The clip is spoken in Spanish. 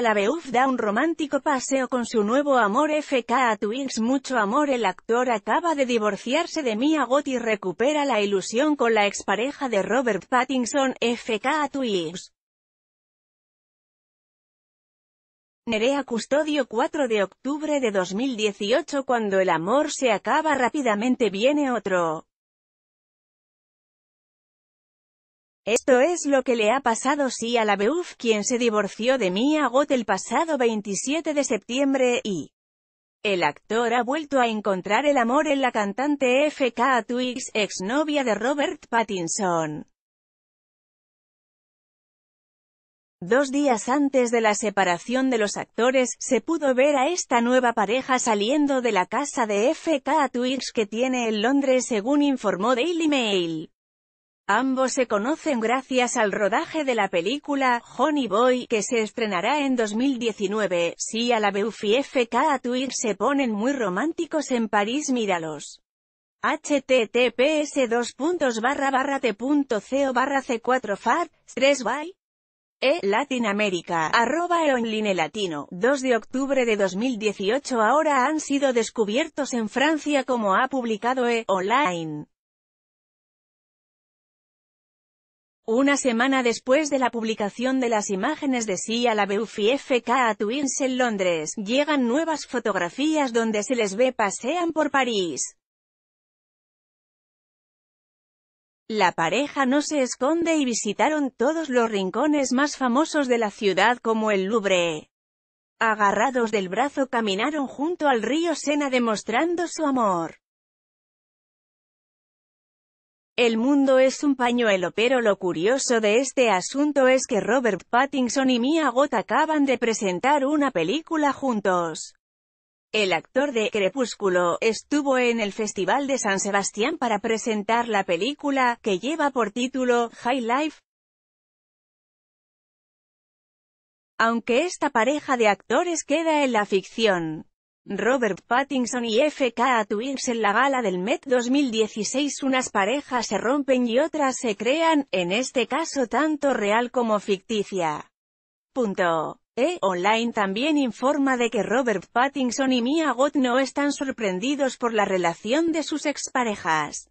La Beuf da un romántico paseo con su nuevo amor FK a Mucho amor El actor acaba de divorciarse de Mia Goth y recupera la ilusión con la expareja de Robert Pattinson, FK a Nerea Custodio 4 de octubre de 2018 Cuando el amor se acaba rápidamente viene otro. Esto es lo que le ha pasado sí a la Beuf quien se divorció de Mia Gott el pasado 27 de septiembre, y el actor ha vuelto a encontrar el amor en la cantante FK Twix, exnovia de Robert Pattinson. Dos días antes de la separación de los actores, se pudo ver a esta nueva pareja saliendo de la casa de FK Twix que tiene en Londres según informó Daily Mail. Ambos se conocen gracias al rodaje de la película, Honey Boy, que se estrenará en 2019, si a la FK a Twitter se ponen muy románticos en París míralos. https 2 t.co c4 far 3 by e Latinoamérica, arroba latino, 2 de octubre de 2018 ahora han sido descubiertos en Francia como ha publicado e online. Una semana después de la publicación de las imágenes de sí a la FK a Twins en Londres, llegan nuevas fotografías donde se les ve pasean por París. La pareja no se esconde y visitaron todos los rincones más famosos de la ciudad como el Louvre. Agarrados del brazo caminaron junto al río Sena demostrando su amor. El mundo es un pañuelo pero lo curioso de este asunto es que Robert Pattinson y Mia Goth acaban de presentar una película juntos. El actor de Crepúsculo estuvo en el Festival de San Sebastián para presentar la película, que lleva por título, High Life. Aunque esta pareja de actores queda en la ficción, Robert Pattinson y FK Twigs en la gala del Met 2016 unas parejas se rompen y otras se crean, en este caso tanto real como ficticia. E. Online también informa de que Robert Pattinson y Mia Gott no están sorprendidos por la relación de sus exparejas.